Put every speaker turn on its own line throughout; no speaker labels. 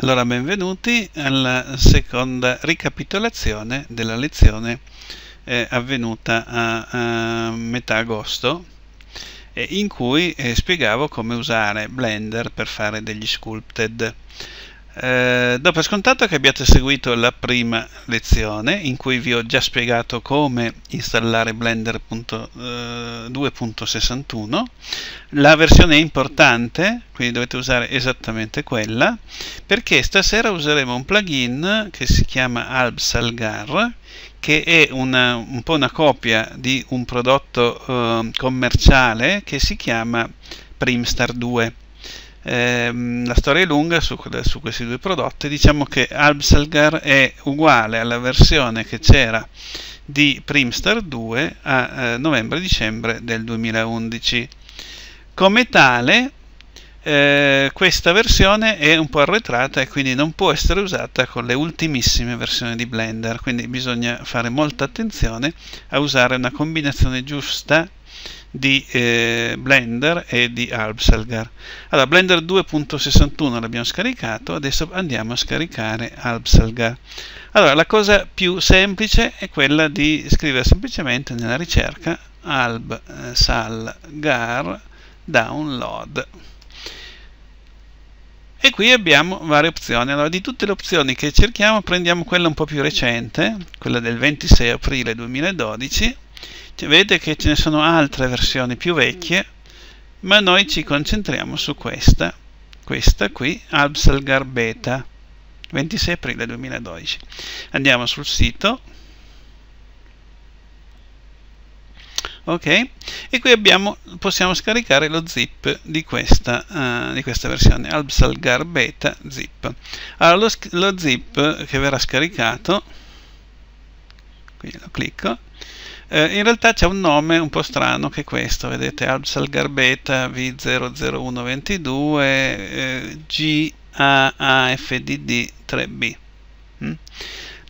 Allora, benvenuti alla seconda ricapitolazione della lezione eh, avvenuta a, a, metà agosto, eh, in cui eh, spiegavo come usare Blender per fare degli sculpted. Eh, dopo do scontato che abbiate seguito la prima lezione in cui vi ho già spiegato come installare Blender eh, 2.61 la versione è importante quindi dovete usare esattamente quella perché stasera useremo un plugin che si chiama AlbSalgar che è una, un po' una copia di un prodotto eh, commerciale che si chiama Primstar 2 ehm, la storia è lunga su, su, questi due prodotti, diciamo che Absalgar è uguale alla versione che c'era di Primstar 2 a eh, novembre-dicembre del 2011. Come tale, eh, questa versione è un po' arretrata e quindi non può essere usata con le ultimissime versioni di Blender, quindi bisogna fare molta attenzione a usare una combinazione giusta di eh, Blender e di AlbSalgar. Allora, Blender 2.61 l'abbiamo scaricato, adesso andiamo a scaricare AlbSalgar. Allora, la cosa più semplice è quella di scrivere semplicemente nella ricerca AlbSalgar download e qui abbiamo varie opzioni allora di tutte le opzioni che cerchiamo prendiamo quella un po' più recente quella del 26 aprile 2012 vede che ce ne sono altre versioni più vecchie, ma noi ci concentriamo su questa, questa qui, Absalgar Beta, 26 aprile 2012. Andiamo sul sito, ok e qui abbiamo, possiamo scaricare lo zip di questa, uh, di questa versione Albsalgar beta zip allora lo, lo zip che verrà scaricato quindi lo clicco eh, in realtà c'è un nome un po' strano che è questo vedete Absal Garbeta V00122 eh, GAAFDD 3B mm?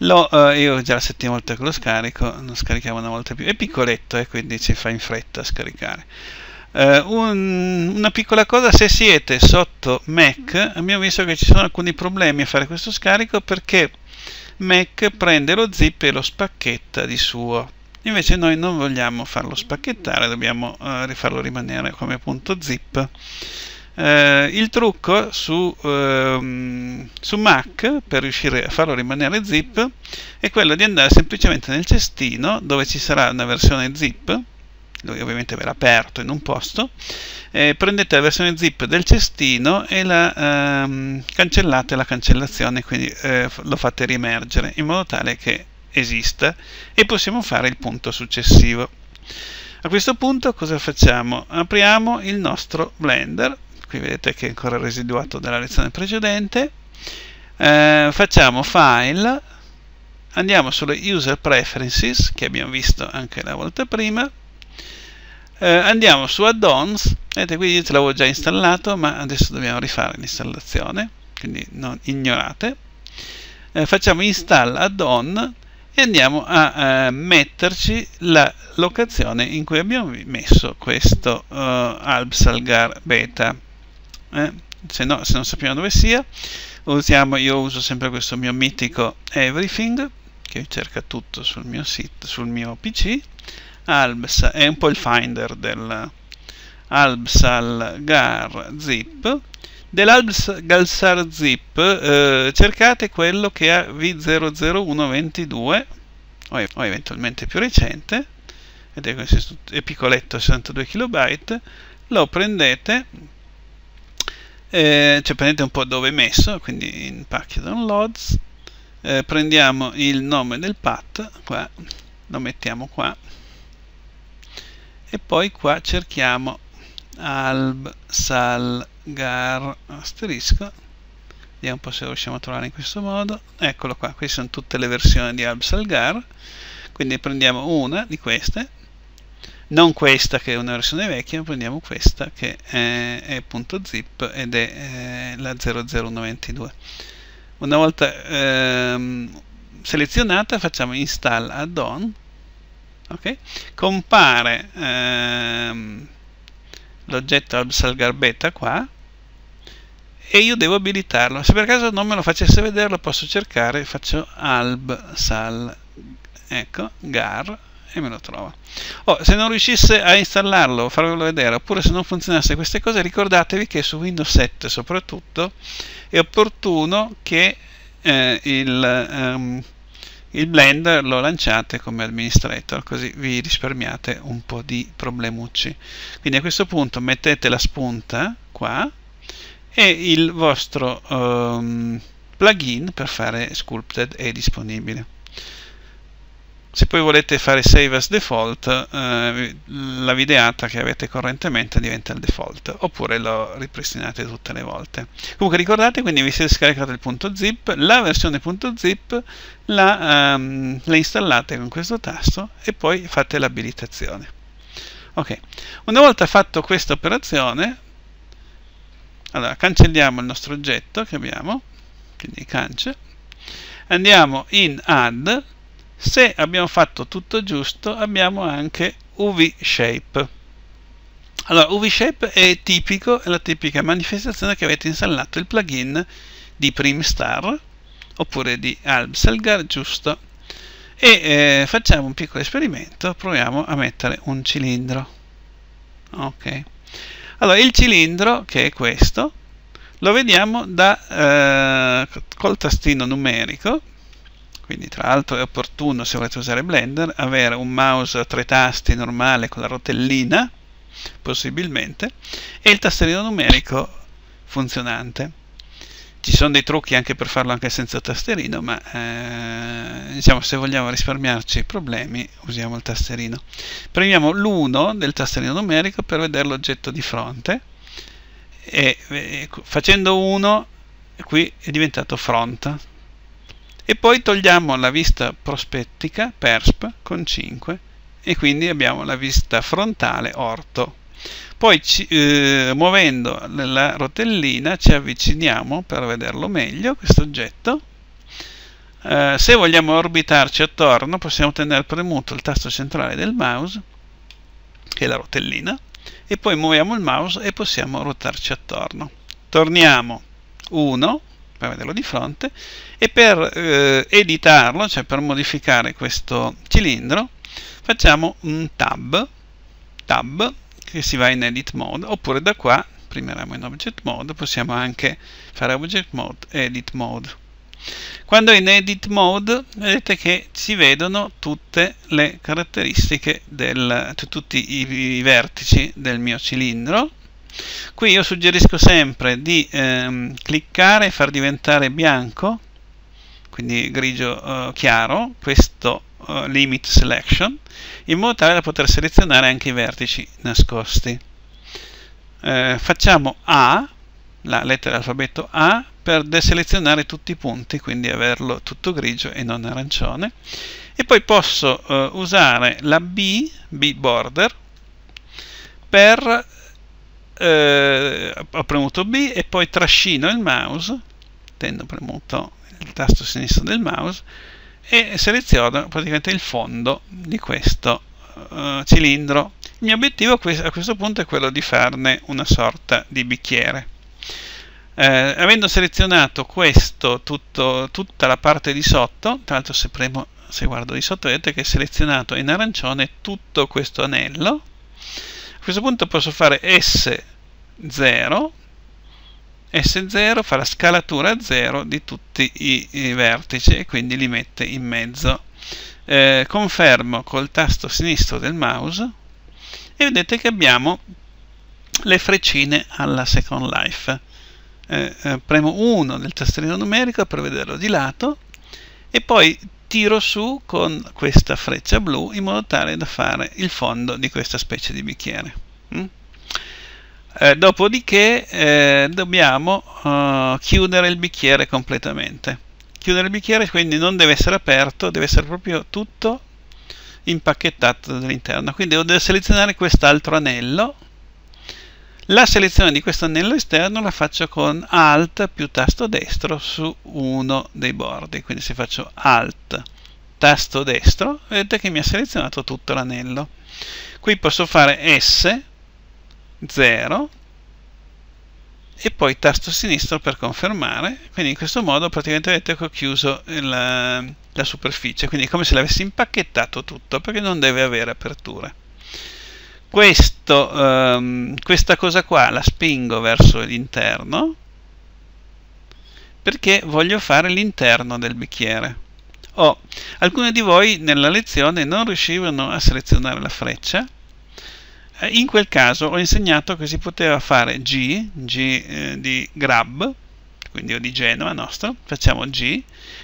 Lo, eh, io già la settima volta che lo scarico lo scarichiamo una volta più è piccoletto e eh, quindi ci fa in fretta a scaricare eh, un, una piccola cosa se siete sotto Mac abbiamo visto che ci sono alcuni problemi a fare questo scarico perché Mac prende lo zip e lo spacchetta di suo. Invece noi non vogliamo farlo spacchettare, dobbiamo eh, farlo rimanere come punto zip. Eh, il trucco su, eh, su, Mac per riuscire a farlo rimanere zip è quello di andare semplicemente nel cestino dove ci sarà una versione zip lui ovviamente verrà aperto in un posto, eh, prendete la versione zip del cestino e la ehm, cancellate la cancellazione, quindi eh, lo fate riemergere in modo tale che esista e possiamo fare il punto successivo. A questo punto cosa facciamo? Apriamo il nostro Blender, qui vedete che è ancora residuato dalla lezione precedente, eh, facciamo File, andiamo sulle User Preferences che abbiamo visto anche la volta prima, eh, andiamo su add-ons vedete qui io ce l'avevo già installato ma adesso dobbiamo rifare l'installazione quindi non ignorate eh, facciamo install add-on e andiamo a eh, metterci la locazione in cui abbiamo messo questo eh, Albsalgar beta eh, se, no, se non sappiamo dove sia usiamo, io uso sempre questo mio mitico everything che cerca tutto sul mio, sito, sul mio pc albs è un po' il finder del albsalgar zip dell'albsalgar zip eh, cercate quello che ha v00122 o, o eventualmente più recente vedete questo è piccoletto 62 KB lo prendete eh, cioè prendete un po' dove è messo quindi in package downloads eh, prendiamo il nome del path qua lo mettiamo qua e poi qua cerchiamo alb salgar asterisco vediamo un po' se lo riusciamo a trovare in questo modo eccolo qua, queste sono tutte le versioni di alb salgar quindi prendiamo una di queste non questa che è una versione vecchia, ma prendiamo questa che è, è .zip ed è, è eh, la 00122. Una volta ehm, selezionata facciamo install add-on okay? compare ehm, l'oggetto Salgarbetta qua e io devo abilitarlo se per caso non me lo facesse vedere lo posso cercare faccio alb sal ecco gar e me lo trovo oh, se non riuscisse a installarlo farvelo vedere oppure se non funzionasse queste cose ricordatevi che su Windows 7 soprattutto è opportuno che eh, il, ehm, il Blender lo lanciate come administrator così vi risparmiate un po' di problemucci quindi a questo punto mettete la spunta qua e il vostro um, plugin per fare sculpted è disponibile se poi volete fare save as default eh, la videata che avete correntemente diventa il default oppure lo ripristinate tutte le volte comunque ricordate quindi vi siete scaricati il zip la versione zip la, um, la installate con questo tasto e poi fate l'abilitazione ok una volta fatto questa operazione allora cancelliamo il nostro oggetto che abbiamo quindi cance andiamo in add se abbiamo fatto tutto giusto abbiamo anche UV shape. Allora, UV shape è tipico, è la tipica manifestazione che avete installato il plugin di Primstar oppure di Alpselgar, giusto? E eh, facciamo un piccolo esperimento, proviamo a mettere un cilindro. Ok. Allora, il cilindro, che è questo, lo vediamo da, eh, col tastino numerico, quindi tra l'altro è opportuno se volete usare Blender avere un mouse a tre tasti normale con la rotellina possibilmente e il tastierino numerico funzionante ci sono dei trucchi anche per farlo anche senza tasterino ma eh, diciamo se vogliamo risparmiarci problemi usiamo il tasterino premiamo l'1 del tasterino numerico per vedere l'oggetto di fronte e, e eh, facendo 1 qui è diventato front e poi togliamo la vista prospettica PERSP con 5 e quindi abbiamo la vista frontale orto. Poi eh, muovendo la rotellina ci avviciniamo per vederlo meglio questo oggetto. Eh, se vogliamo orbitarci attorno possiamo tenere premuto il tasto centrale del mouse, che è la rotellina, e poi muoviamo il mouse e possiamo rotarci attorno. Torniamo 1 per vederlo di fronte e per eh, editarlo, cioè per modificare questo cilindro facciamo un tab tab che si va in edit mode oppure da qua prima eravamo in object mode possiamo anche fare object mode edit mode quando è in edit mode vedete che si vedono tutte le caratteristiche del, tutti i, i vertici del mio cilindro qui io suggerisco sempre di ehm, cliccare e far diventare bianco quindi grigio eh, chiaro questo eh, limit selection in modo tale da poter selezionare anche i vertici nascosti eh, facciamo A la lettera alfabeto A per deselezionare tutti i punti quindi averlo tutto grigio e non arancione e poi posso eh, usare la B, B border per eh, ho premuto B e poi trascino il mouse, tenendo premuto il tasto sinistro del mouse, e seleziono praticamente il fondo di questo eh, cilindro. Il mio obiettivo a questo punto è quello di farne una sorta di bicchiere. Eh, avendo selezionato questo, tutto, tutta la parte di sotto, tra l'altro se premo se guardo di sotto vedete che è selezionato in arancione tutto questo anello questo punto posso fare S0, S0 fa la scalatura 0 di tutti i, i, vertici e quindi li mette in mezzo. Eh, confermo col tasto sinistro del mouse e vedete che abbiamo le freccine alla Second Life. Eh, eh, premo 1 del tastierino numerico per vederlo di lato e poi tiro su con questa freccia blu in modo tale da fare il fondo di questa specie di bicchiere. Mm? Eh, dopodiché eh, dobbiamo eh, chiudere il bicchiere completamente. Chiudere il bicchiere quindi non deve essere aperto, deve essere proprio tutto impacchettato dall'interno. Quindi devo selezionare quest'altro anello la selezione di questo anello esterno la faccio con Alt più tasto destro su uno dei bordi, quindi se faccio Alt tasto destro vedete che mi ha selezionato tutto l'anello. Qui posso fare S, 0 e poi tasto sinistro per confermare, quindi in questo modo praticamente vedete che ho chiuso la, la superficie, quindi è come se l'avessi impacchettato tutto perché non deve avere aperture. Questo, um, questa cosa qua la spingo verso l'interno perché voglio fare l'interno del bicchiere. Oh, alcuni di voi nella lezione non riuscivano a selezionare la freccia. Eh, in quel caso ho insegnato che si poteva fare G, G eh, di grab, quindi o di Genova nostro, facciamo G,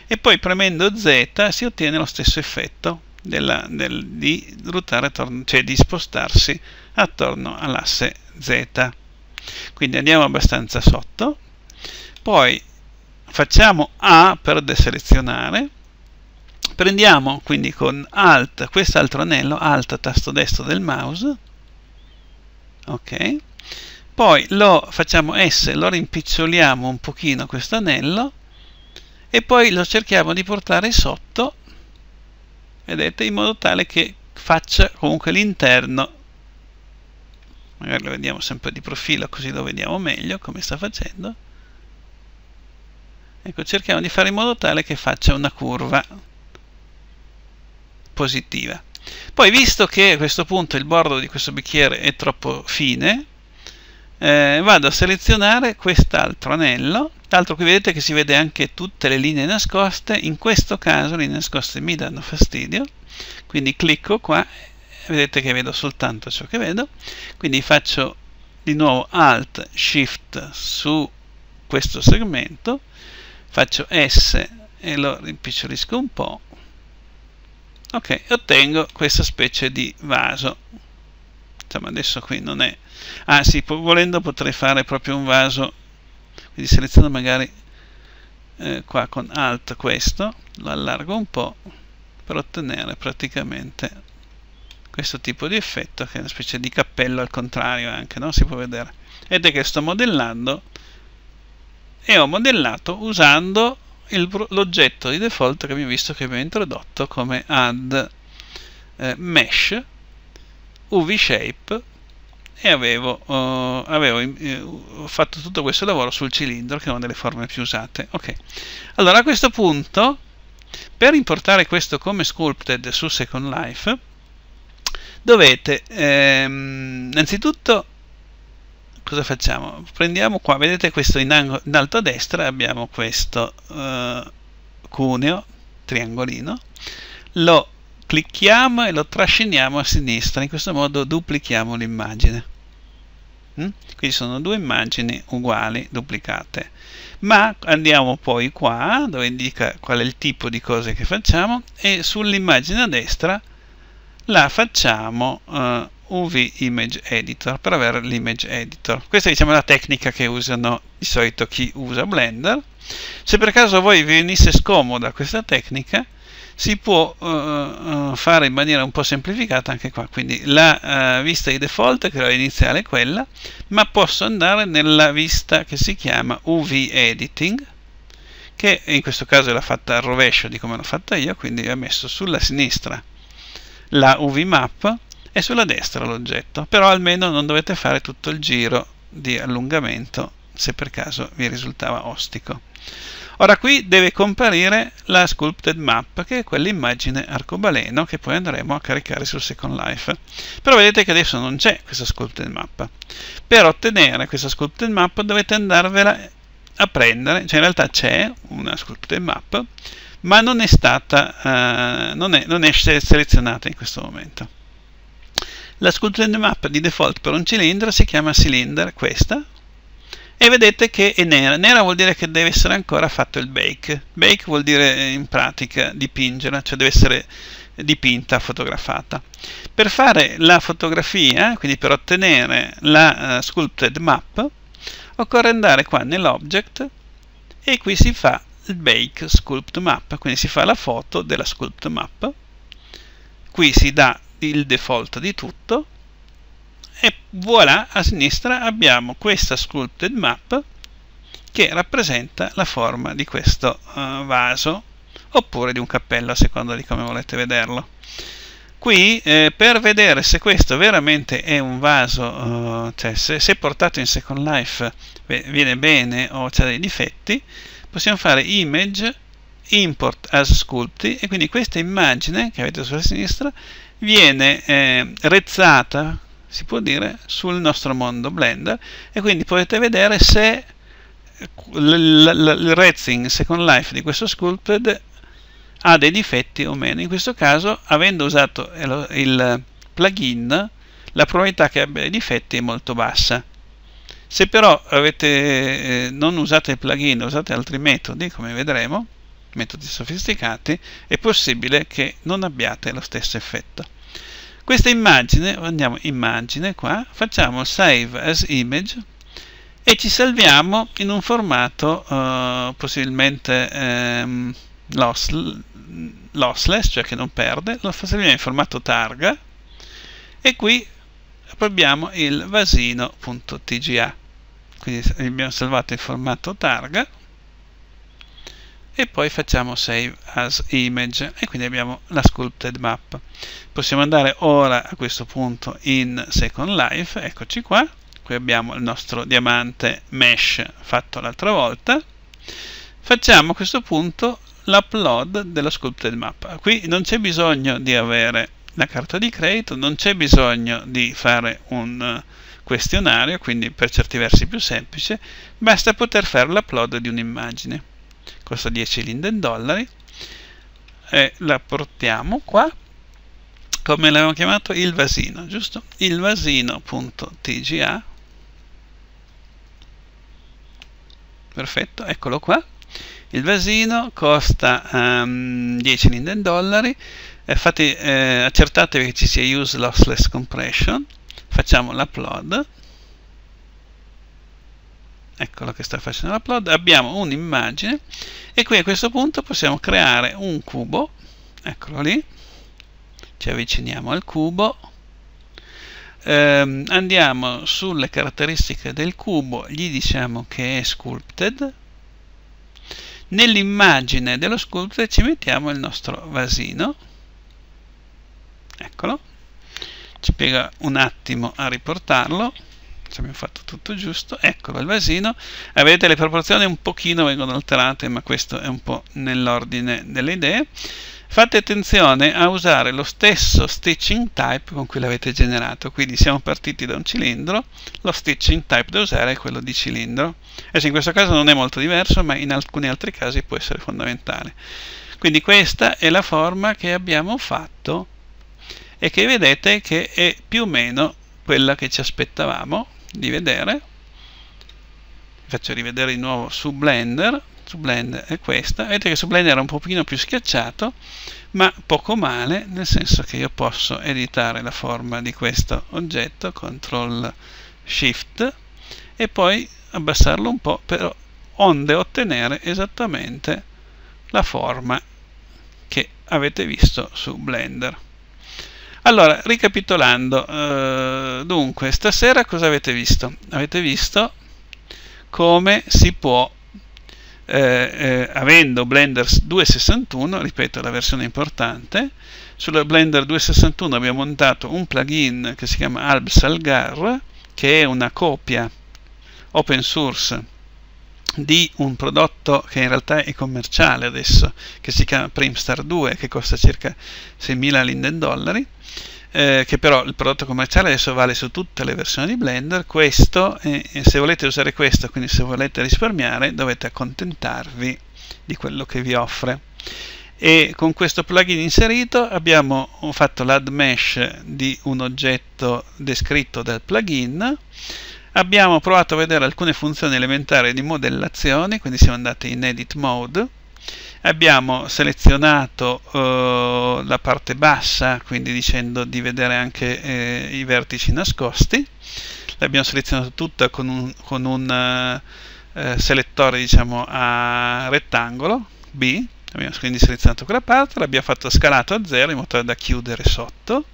e poi premendo Z si ottiene lo stesso effetto della, del, di, attorno, cioè di spostarsi attorno all'asse Z. Quindi andiamo abbastanza sotto, poi facciamo A per deselezionare, prendiamo quindi con Alt quest'altro anello, Alt tasto destro del mouse, ok, poi lo facciamo S, lo rimpiccioliamo un pochino questo anello e poi lo cerchiamo di portare sotto vedete in modo tale che faccia comunque l'interno magari lo vediamo sempre di profilo così lo vediamo meglio come sta facendo ecco cerchiamo di fare in modo tale che faccia una curva positiva poi visto che a questo punto il bordo di questo bicchiere è troppo fine eh, vado a selezionare quest'altro anello tra l'altro qui vedete che si vede anche tutte le linee nascoste, in questo caso le linee nascoste mi danno fastidio, quindi clicco qua, vedete che vedo soltanto ciò che vedo, quindi faccio di nuovo Alt Shift su questo segmento, faccio S e lo rimpicciolisco un po', ok, e ottengo questa specie di vaso, insomma adesso qui non è, ah sì, volendo potrei fare proprio un vaso quindi seleziono magari eh, qua con alt questo lo allargo un po' per ottenere praticamente questo tipo di effetto che è una specie di cappello al contrario anche no? si può vedere ed è che sto modellando e ho modellato usando l'oggetto di default che abbiamo visto che abbiamo introdotto come add eh, mesh UV shape e avevo, uh, avevo uh, fatto tutto questo lavoro sul cilindro che è una delle forme più usate ok allora a questo punto per importare questo come sculpted su Second Life dovete ehm, innanzitutto cosa facciamo? prendiamo qua, vedete questo in, in alto a destra abbiamo questo eh, cuneo triangolino lo clicchiamo e lo trasciniamo a sinistra, in questo modo duplichiamo l'immagine. Mm? Quindi sono due immagini uguali, duplicate. Ma andiamo poi qua, dove indica qual è il tipo di cose che facciamo, e sull'immagine a destra la facciamo uh, eh, UV Image Editor per avere l'image editor. Questa diciamo, è diciamo, la tecnica che usano di solito chi usa Blender. Se per caso a voi vi venisse scomoda questa tecnica, si può uh, fare in maniera un po' semplificata anche qua quindi la uh, vista di default che era iniziale è quella ma posso andare nella vista che si chiama UV editing che in questo caso l'ha fatta al rovescio di come l'ho fatta io quindi ho messo sulla sinistra la UV map e sulla destra l'oggetto però almeno non dovete fare tutto il giro di allungamento se per caso vi risultava ostico Ora qui deve comparire la sculpted map, che è quell'immagine arcobaleno che poi andremo a caricare sul Second Life. Però vedete che adesso non c'è questa sculpted map. Per ottenere questa sculpted map dovete andarvela a prendere, cioè in realtà c'è una sculpted map, ma non è stata, eh, non, è, non è selezionata in questo momento. La sculpted map di default per un cilindro si chiama cylinder, questa, e vedete che è nera. Nera vuol dire che deve essere ancora fatto il bake. Bake vuol dire eh, in pratica dipingere, cioè deve essere dipinta, fotografata. Per fare la fotografia, quindi per ottenere la uh, sculpted map, occorre andare qua nell'object e qui si fa il bake sculpt map, quindi si fa la foto della sculpt map. Qui si dà il default di tutto e voilà a sinistra abbiamo questa sculpted map che rappresenta la forma di questo uh, vaso oppure di un cappello a seconda di come volete vederlo qui eh, per vedere se questo veramente è un vaso uh, cioè se, se, portato in Second Life viene bene o c'è dei difetti possiamo fare image import as sculpti e quindi questa immagine che avete sulla sinistra viene eh, rezzata si può dire, sul nostro mondo Blender e quindi potete vedere se il rating Second Life di questo Sculpted ha dei difetti o meno. In questo caso, avendo usato il plugin, la probabilità che abbia dei difetti è molto bassa. Se però avete, eh, non usate il plugin, usate altri metodi, come vedremo, metodi sofisticati, è possibile che non abbiate lo stesso effetto questa immagine andiamo immagine qua facciamo save as image e ci salviamo in un formato eh, possibilmente ehm, loss, lossless cioè che non perde lo salviamo in formato targa e qui abbiamo il vasino.tga quindi abbiamo salvato in formato targa e poi facciamo save as image e quindi abbiamo la sculpted map possiamo andare ora a questo punto in Second Life eccoci qua qui abbiamo il nostro diamante mesh fatto l'altra volta facciamo a questo punto l'upload della sculpted map qui non c'è bisogno di avere la carta di credito non c'è bisogno di fare un questionario quindi per certi versi più semplice basta poter fare l'upload di un'immagine costa 10 linde in dollari e la portiamo qua come l'abbiamo chiamato il vasino giusto il vasino.tga perfetto eccolo qua il vasino costa um, 10 in dollari infatti eh, accertatevi che ci sia use lossless compression facciamo l'upload eccolo che sta facendo l'upload abbiamo un'immagine e qui a questo punto possiamo creare un cubo eccolo lì ci avviciniamo al cubo ehm, andiamo sulle caratteristiche del cubo gli diciamo che è sculpted nell'immagine dello sculpted ci mettiamo il nostro vasino eccolo ci piega un attimo a riportarlo ci cioè, abbiamo fatto tutto giusto, eccolo il vasino, eh, vedete le proporzioni un pochino vengono alterate, ma questo è un po' nell'ordine delle idee. Fate attenzione a usare lo stesso stitching type con cui l'avete generato, quindi siamo partiti da un cilindro, lo stitching type da usare è quello di cilindro. Adesso eh in questo caso non è molto diverso, ma in alcuni altri casi può essere fondamentale. Quindi questa è la forma che abbiamo fatto e che vedete che è più o meno quella che ci aspettavamo di vedere faccio rivedere di nuovo su Blender su Blender è questa vedete che su Blender è un pochino più schiacciato ma poco male nel senso che io posso editare la forma di questo oggetto CTRL SHIFT e poi abbassarlo un po' per onde ottenere esattamente la forma che avete visto su Blender allora, ricapitolando, eh, dunque, stasera cosa avete visto? Avete visto come si può, eh, eh, avendo Blender 2.61, ripeto la versione importante, sulla Blender 2.61 abbiamo montato un plugin che si chiama Albsalgar, che è una copia open source di un prodotto che in realtà è commerciale adesso, che si chiama Primstar 2, che costa circa 6.000 linden dollari, eh, che però il prodotto commerciale adesso vale su tutte le versioni di Blender, questo, eh, se volete usare questo, quindi se volete risparmiare, dovete accontentarvi di quello che vi offre. E con questo plugin inserito abbiamo fatto l'add mesh di un oggetto descritto dal plugin, abbiamo provato a vedere alcune funzioni elementari di modellazione quindi siamo andati in edit mode abbiamo selezionato eh, la parte bassa quindi dicendo di vedere anche eh, i vertici nascosti l'abbiamo selezionata tutta con un, con un eh, eh selettore diciamo a rettangolo B abbiamo quindi selezionato quella parte, l'abbiamo fatto scalato a 0 in modo da chiudere sotto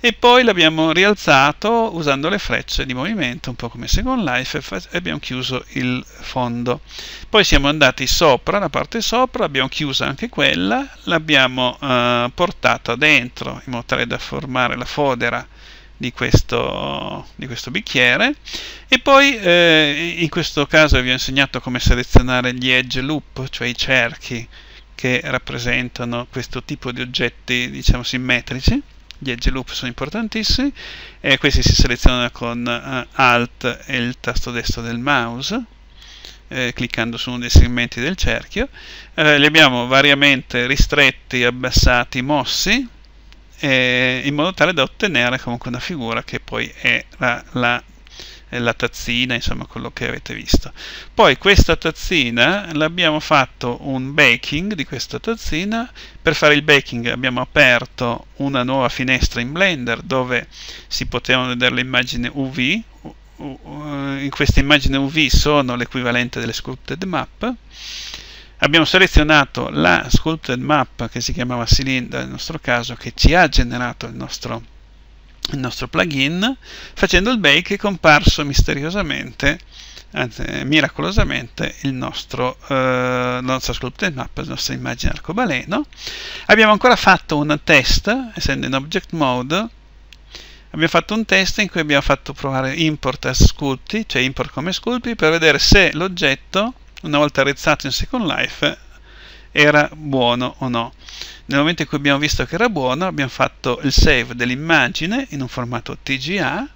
e poi l'abbiamo rialzato usando le frecce di movimento un po' come Second Life e abbiamo chiuso il fondo poi siamo andati sopra, la parte sopra, abbiamo chiuso anche quella l'abbiamo eh, portata dentro in modo tale da formare la fodera di questo, di questo, bicchiere e poi eh, in questo caso vi ho insegnato come selezionare gli edge loop, cioè i cerchi che rappresentano questo tipo di oggetti diciamo simmetrici gli edge loop sono importantissimi e questi si selezionano con uh, Alt e il tasto destro del mouse eh, cliccando su uno dei segmenti del cerchio eh, li abbiamo variamente ristretti, abbassati, mossi eh, in modo tale da ottenere comunque una figura che poi è la, la la tazzina, insomma quello che avete visto. Poi questa tazzina l'abbiamo fatto un baking di questa tazzina, per fare il baking abbiamo aperto una nuova finestra in Blender dove si potevano vedere le immagini UV, eh, in queste immagini UV sono l'equivalente delle sculpted map, abbiamo selezionato la sculpted map che si chiamava Cylinder nel nostro caso che ci ha generato il nostro il nostro plugin facendo il bake è comparso misteriosamente anzi eh, miracolosamente il nostro, eh, la nostra sculpted map, la nostra immagine arcobaleno abbiamo ancora fatto un test essendo in object mode abbiamo fatto un test in cui abbiamo fatto provare import as sculpti cioè import come sculpti per vedere se l'oggetto una volta rezzato in Second Life era buono o no. Nel momento in cui abbiamo visto che era buono, abbiamo fatto il save dell'immagine in un formato TGA,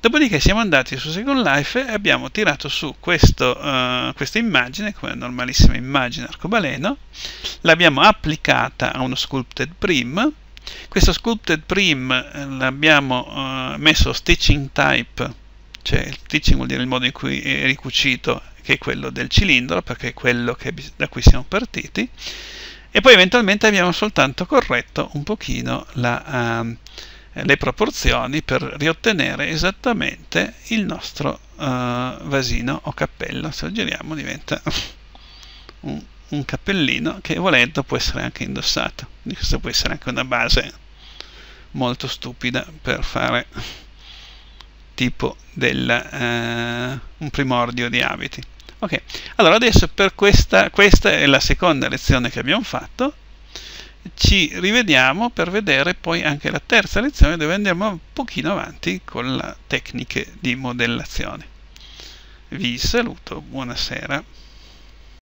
dopodiché siamo andati su Second Life e abbiamo tirato su questo, uh, questa immagine, come una normalissima immagine arcobaleno, l'abbiamo applicata a uno sculpted prim, questo sculpted prim eh, l'abbiamo uh, messo stitching type, cioè stitching vuol dire il modo in cui è ricucito che è quello del cilindro, perché è quello che, da cui siamo partiti, e poi eventualmente abbiamo soltanto corretto un pochino la, uh, le proporzioni per riottenere esattamente il nostro uh, vasino o cappello, se lo giriamo diventa un, un cappellino che volendo può essere anche indossato, questa può essere anche una base molto stupida per fare tipo del, uh, un primordio di abiti. Ok, allora adesso per questa, questa è la seconda lezione che abbiamo fatto, ci rivediamo per vedere poi anche la terza lezione dove andiamo un pochino avanti con le tecniche di modellazione. Vi saluto, buonasera.